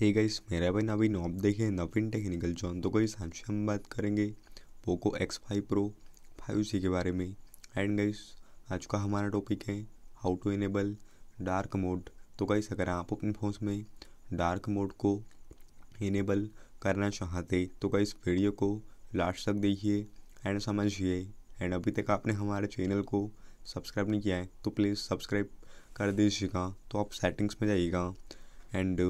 hey guys मेरा भाई नवीन knob देखिए नवीन टेक्निकल जॉन तो कोई आज हम बात करेंगे Poco X five Pro five C के बारे में एंड गाइस आज का हमारा टॉपिक है how to enable dark mode तो गाइस अगर आप अपने फ़ोन में डार्क मोड को इनेबल करना चाहते तो गाइस वीडियो को लास्ट तक देखिए एंड समझिए एंड अभी तक आपने हमारे चैनल को सब्सक्राइब नहीं किया है तो प्लीज़ सब्सक्राइब कर दीजिएगा तो आप सेटिंग्स में जाइएगा एंड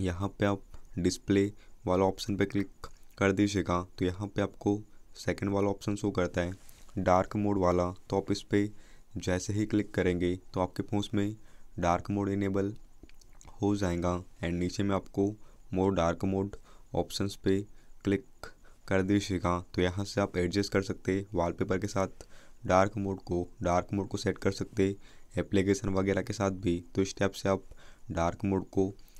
यहाँ पे आप डिस्प्ले वाला ऑप्शन पे क्लिक कर दीजिएगा तो यहाँ पे आपको सेकंड वाला ऑप्शन शो करता है डार्क मोड वाला तो आप इस पर जैसे ही क्लिक करेंगे तो आपके फोन में डार्क मोड इनेबल हो जाएगा एंड नीचे में आपको मोर डार्क मोड ऑप्शंस पे क्लिक कर दीजिएगा तो यहाँ से आप एडजस्ट कर सकते वॉलपेपर के साथ डार्क मोड को डार्क मोड को सेट कर सकते एप्लीकेशन वगैरह के साथ भी तो इस टाइप से आप डार्क मोड को